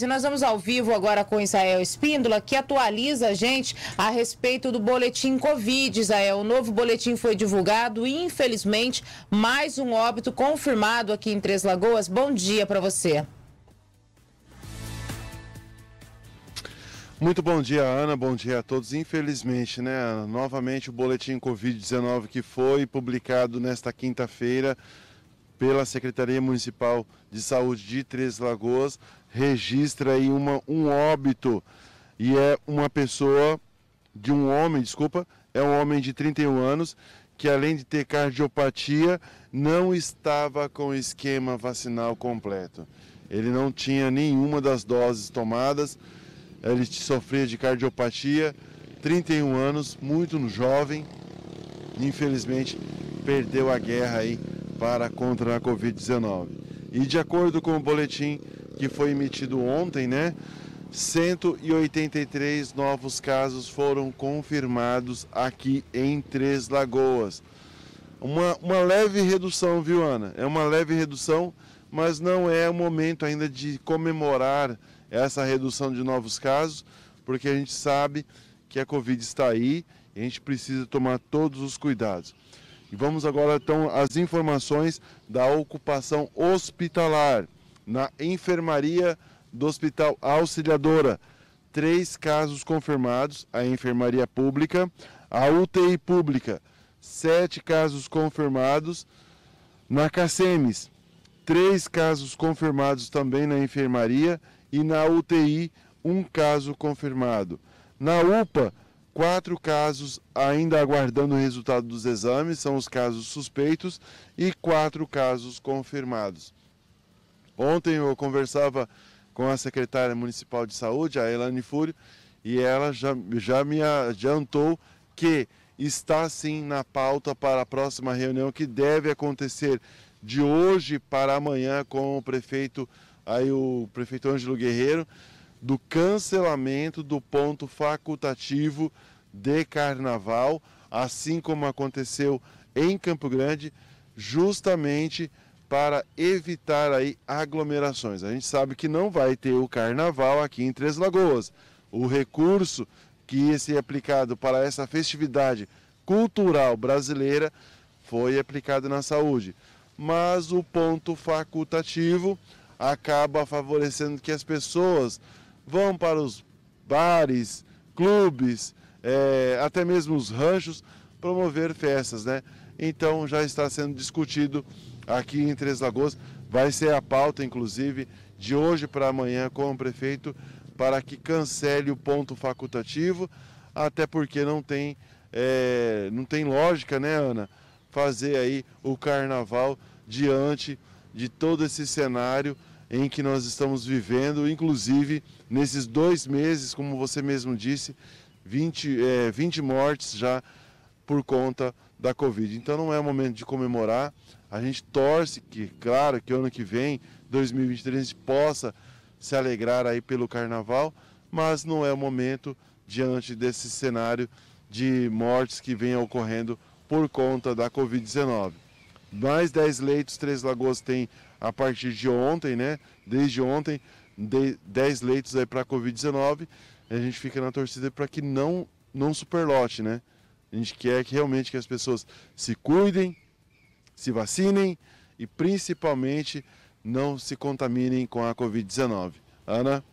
E nós vamos ao vivo agora com Israel Espíndola, que atualiza a gente a respeito do boletim Covid, Israel. O novo boletim foi divulgado e, infelizmente, mais um óbito confirmado aqui em Três Lagoas. Bom dia para você. Muito bom dia, Ana. Bom dia a todos. Infelizmente, né, Ana? novamente o boletim Covid-19 que foi publicado nesta quinta-feira pela Secretaria Municipal de Saúde de Três Lagoas, registra aí uma, um óbito e é uma pessoa de um homem, desculpa, é um homem de 31 anos que além de ter cardiopatia, não estava com esquema vacinal completo. Ele não tinha nenhuma das doses tomadas, ele sofria de cardiopatia, 31 anos, muito jovem, infelizmente perdeu a guerra aí para contra a Covid-19. E de acordo com o boletim que foi emitido ontem, né, 183 novos casos foram confirmados aqui em Três Lagoas. Uma, uma leve redução, viu, Ana? É uma leve redução, mas não é o momento ainda de comemorar essa redução de novos casos, porque a gente sabe que a Covid está aí e a gente precisa tomar todos os cuidados. E vamos agora então às informações da ocupação hospitalar na enfermaria do Hospital Auxiliadora. Três casos confirmados: a enfermaria pública, a UTI pública, sete casos confirmados na Cacemes, três casos confirmados também na enfermaria e na UTI, um caso confirmado. Na UPA, quatro casos ainda aguardando o resultado dos exames, são os casos suspeitos, e quatro casos confirmados. Ontem eu conversava com a secretária municipal de saúde, a Elane Fúrio, e ela já, já me adiantou que está sim na pauta para a próxima reunião que deve acontecer de hoje para amanhã com o prefeito, aí o prefeito Ângelo Guerreiro, do cancelamento do ponto facultativo de carnaval, assim como aconteceu em Campo Grande, justamente para evitar aí aglomerações. A gente sabe que não vai ter o carnaval aqui em Três Lagoas. O recurso que ia ser aplicado para essa festividade cultural brasileira foi aplicado na saúde. Mas o ponto facultativo acaba favorecendo que as pessoas vão para os bares, clubes, é, até mesmo os ranchos, promover festas, né? Então já está sendo discutido aqui em Três Lagoas, vai ser a pauta, inclusive, de hoje para amanhã com o prefeito, para que cancele o ponto facultativo, até porque não tem, é, não tem lógica, né, Ana, fazer aí o carnaval diante de todo esse cenário em que nós estamos vivendo, inclusive nesses dois meses, como você mesmo disse, 20, é, 20 mortes já por conta da Covid. Então não é o momento de comemorar, a gente torce que, claro, que ano que vem, 2023, a gente possa se alegrar aí pelo carnaval, mas não é o momento diante desse cenário de mortes que vem ocorrendo por conta da Covid-19 mais 10 leitos, Três Lagoas tem a partir de ontem, né? Desde ontem, de, 10 leitos aí para Covid-19. A gente fica na torcida para que não, não superlote, né? A gente quer que realmente que as pessoas se cuidem, se vacinem e principalmente não se contaminem com a Covid-19. Ana?